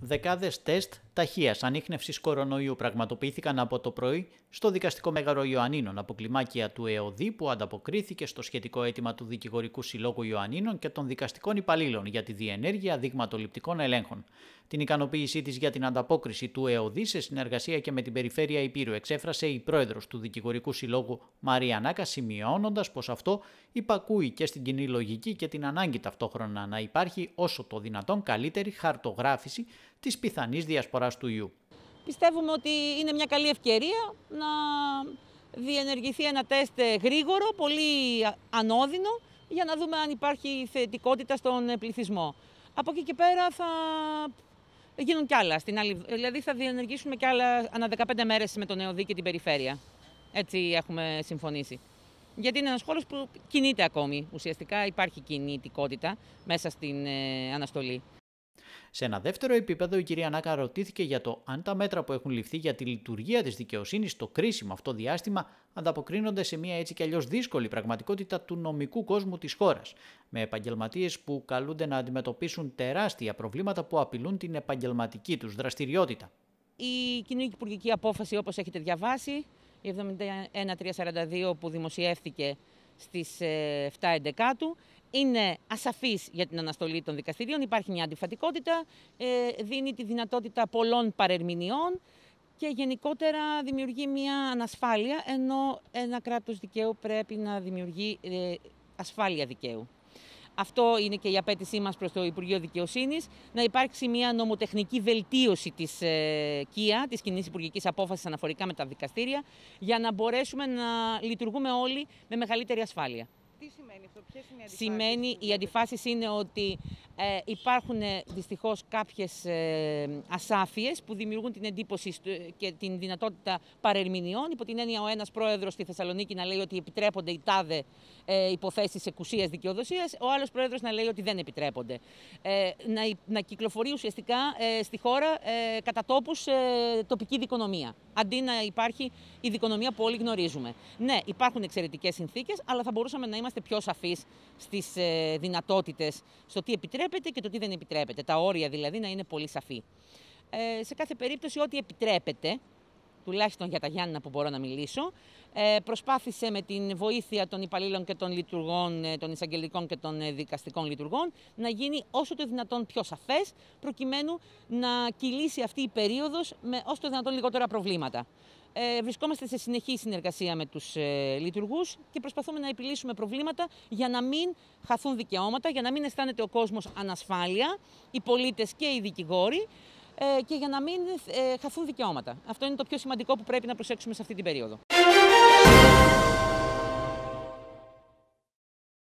δεκάδες τεστ ταχείας ανείχνευσης κορονοϊού πραγματοποιήθηκαν από το πρωί στο δικαστικό μέγαρο Ιωαννίνων από κλιμάκια του ΕΟΔΗ που ανταποκρίθηκε στο σχετικό αίτημα του Δικηγορικού Συλλόγου Ιωαννίνων και των δικαστικών υπαλλήλων για τη διενέργεια δειγματοληπτικών ελέγχων. Την ικανοποίησή της για την ανταπόκριση του ΕΟΔΗ σε συνεργασία και με την περιφέρεια Υπήρου εξέφρασε η πρόεδρος του Δικηγορικού Συλλόγου Μαρία Νάκα, σημειώνοντας πως αυτό υπακούει και στην κοινή λογική και την ανάγκη ταυτόχρονα να υπάρχει όσο το δυνατόν καλύτερη χαρτογράφηση της πιθανής διασποράς του Πιστεύουμε ότι είναι μια καλή ευκαιρία να διενεργηθεί ένα τεστ γρήγορο, πολύ ανώδυνο, για να δούμε αν υπάρχει θετικότητα στον πληθυσμό. Από εκεί και πέρα θα γίνουν κι άλλα. Στην Δηλαδή θα διενεργήσουμε κι άλλα ανά 15 μέρες με τον ΕΟΔΗ και την περιφέρεια. Έτσι έχουμε συμφωνήσει. Γιατί είναι ένας χώρος που κινείται ακόμη. Ουσιαστικά υπάρχει κινητικότητα μέσα στην ε, αναστολή. Σε ένα δεύτερο επίπεδο, η κυρία Νάκα ρωτήθηκε για το αν τα μέτρα που έχουν ληφθεί για τη λειτουργία της δικαιοσύνης στο κρίσιμο αυτό διάστημα ανταποκρίνονται σε μια έτσι κι αλλιώς δύσκολη πραγματικότητα του νομικού κόσμου της χώρας, με επαγγελματίες που καλούνται να αντιμετωπίσουν τεράστια προβλήματα που απειλούν την επαγγελματική τους δραστηριότητα. Η κοινή υπουργική απόφαση, όπως έχετε διαβάσει, η 71342 που δημοσιεύθηκε στις 7-11 ε, Είναι ασαφής για την αναστολή των δικαστηρίων, υπάρχει μια αντιφατικότητα, ε, δίνει τη δυνατότητα πολλών παρερμηνιών και γενικότερα δημιουργεί μια ανασφάλεια, ενώ ένα κράτος δικαίου πρέπει να δημιουργεί ε, ασφάλεια δικαίου. Αυτό είναι και η απέτησή μας προς το Υπουργείο Δικαιοσύνης, να υπάρξει μια νομοτεχνική βελτίωση της ε, ΚΙΑ, της κοινής Υπουργικής απόφασης αναφορικά με τα δικαστήρια, για να μπορέσουμε να λειτουργούμε όλοι με μεγαλύτερη ασφάλεια. Τι σημαίνει αυτό, ποιες είναι οι αντιφάσεις. Σημαίνει, οι αντιφάσεις είναι ότι ε, υπάρχουν ε, δυστυχώς κάποιες ε, ασάφειες που δημιουργούν την εντύπωση ε, και την δυνατότητα παρερμηνιών. Υπό την έννοια ο ένας πρόεδρος στη Θεσσαλονίκη να λέει ότι επιτρέπονται οι τάδε ε, υποθέσεις εκουσίας δικαιοδοσίας, ο άλλος πρόεδρος να λέει ότι δεν επιτρέπονται. Ε, να, να κυκλοφορεί ουσιαστικά ε, στη χώρα ε, κατά τόπους τοπική δικονομία, αντί να υπάρχει η δικονομία που όλοι γνωρίζουμε. Ναι, υπάρχουν εξαιρετικές συνθήκες, αλλά θα μπορούσαμε να είμαστε πιο σαφείς στις δυνατότητες, στο τι επιτρέπεται επιτρέπεται και το τι δεν επιτρέπεται. Τα όρια δηλαδή να είναι πολύ σαφή. Ε, σε κάθε περίπτωση, ό,τι επιτρέπεται, τουλάχιστον για τα Γιάννα που μπορώ να μιλήσω, ε, προσπάθησε με την βοήθεια των υπαλλήλων και των λειτουργών, ε, των εισαγγελικών και των ε, δικαστικών λειτουργών, να γίνει όσο το δυνατόν πιο σαφές, προκειμένου να κυλήσει αυτή η περίοδος με όσο το δυνατόν λιγότερα προβλήματα. Ε, βρισκόμαστε σε συνεχή συνεργασία με τους ε, λειτουργούς και προσπαθούμε να επιλύσουμε προβλήματα για να μην χαθούν δικαιώματα, για να μην αισθάνεται ο κόσμος ανασφάλεια, οι πολίτες και οι δικηγόροι ε, και για να μην ε, χαθούν δικαιώματα. Αυτό είναι το πιο σημαντικό που πρέπει να προσέξουμε σε αυτή την περίοδο.